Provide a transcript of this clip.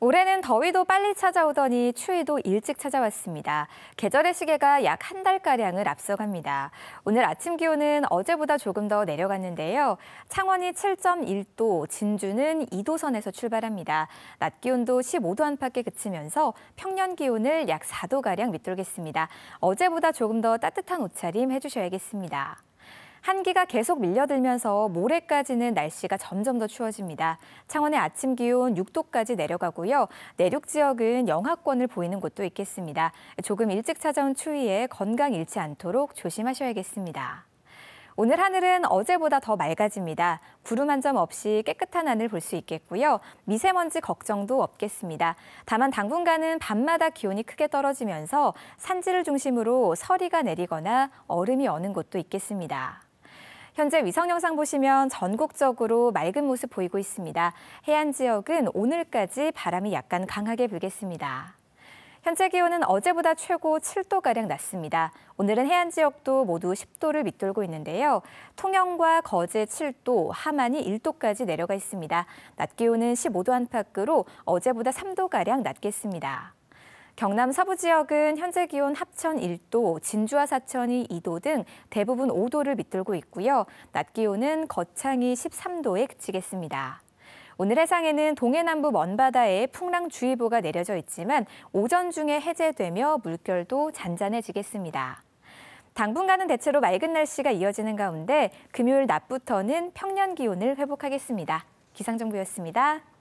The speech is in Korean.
올해는 더위도 빨리 찾아오더니 추위도 일찍 찾아왔습니다. 계절의 시계가 약 한 달가량을 앞서갑니다. 오늘 아침 기온은 어제보다 조금 더 내려갔는데요. 창원이 7.1도, 진주는 2도 선에서 출발합니다. 낮 기온도 15도 안팎에 그치면서 평년 기온을 약 4도가량 밑돌겠습니다. 어제보다 조금 더 따뜻한 옷차림 해주셔야겠습니다. 한기가 계속 밀려들면서 모레까지는 날씨가 점점 더 추워집니다. 창원의 아침 기온 6도까지 내려가고요. 내륙 지역은 영하권을 보이는 곳도 있겠습니다. 조금 일찍 찾아온 추위에 건강 잃지 않도록 조심하셔야겠습니다. 오늘 하늘은 어제보다 더 맑아집니다. 구름 한 점 없이 깨끗한 하늘 볼 수 있겠고요. 미세먼지 걱정도 없겠습니다. 다만 당분간은 밤마다 기온이 크게 떨어지면서 산지를 중심으로 서리가 내리거나 얼음이 어는 곳도 있겠습니다. 현재 위성 영상 보시면 전국적으로 맑은 모습 보이고 있습니다. 해안 지역은 오늘까지 바람이 약간 강하게 불겠습니다. 현재 기온은 어제보다 최고 7도가량 낮습니다. 오늘은 해안 지역도 모두 10도를 밑돌고 있는데요. 통영과 거제 7도, 하만이 1도까지 내려가 있습니다. 낮 기온은 15도 안팎으로 어제보다 3도가량 낮겠습니다. 경남 서부 지역은 현재 기온 합천 1도, 진주와 사천이 2도 등 대부분 5도를 밑돌고 있고요. 낮 기온은 거창이 13도에 그치겠습니다. 오늘 해상에는 동해남부 먼바다에 풍랑주의보가 내려져 있지만 오전 중에 해제되며 물결도 잔잔해지겠습니다. 당분간은 대체로 맑은 날씨가 이어지는 가운데 금요일 낮부터는 평년 기온을 회복하겠습니다. 기상정보였습니다.